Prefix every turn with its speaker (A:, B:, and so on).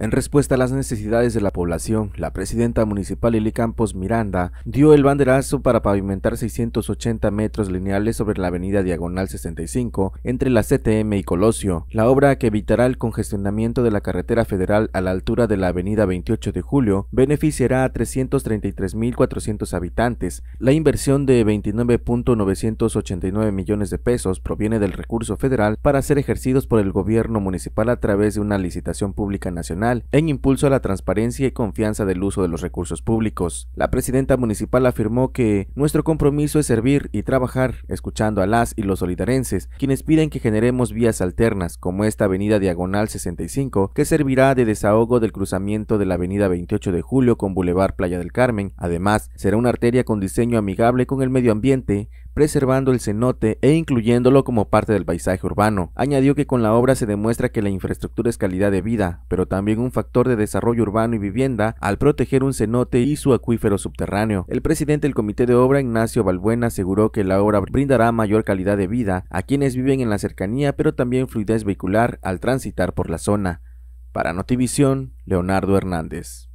A: En respuesta a las necesidades de la población, la presidenta municipal Lili Campos Miranda dio el banderazo para pavimentar 680 metros lineales sobre la avenida Diagonal 65 entre la CTM y Colosio, la obra que evitará el congestionamiento de la carretera federal a la altura de la avenida 28 de julio, beneficiará a 333.400 habitantes. La inversión de 29.989 millones de pesos proviene del recurso federal para ser ejercidos por el gobierno municipal a través de una licitación pública nacional en impulso a la transparencia y confianza del uso de los recursos públicos. La presidenta municipal afirmó que nuestro compromiso es servir y trabajar, escuchando a las y los solidarenses, quienes piden que generemos vías alternas, como esta avenida Diagonal 65, que servirá de desahogo del cruzamiento de la avenida 28 de Julio con Boulevard Playa del Carmen. Además, será una arteria con diseño amigable con el medio ambiente, preservando el cenote e incluyéndolo como parte del paisaje urbano. Añadió que con la obra se demuestra que la infraestructura es calidad de vida, pero también un factor de desarrollo urbano y vivienda al proteger un cenote y su acuífero subterráneo. El presidente del comité de obra, Ignacio Balbuena, aseguró que la obra brindará mayor calidad de vida a quienes viven en la cercanía, pero también fluidez vehicular al transitar por la zona. Para Notivisión, Leonardo Hernández.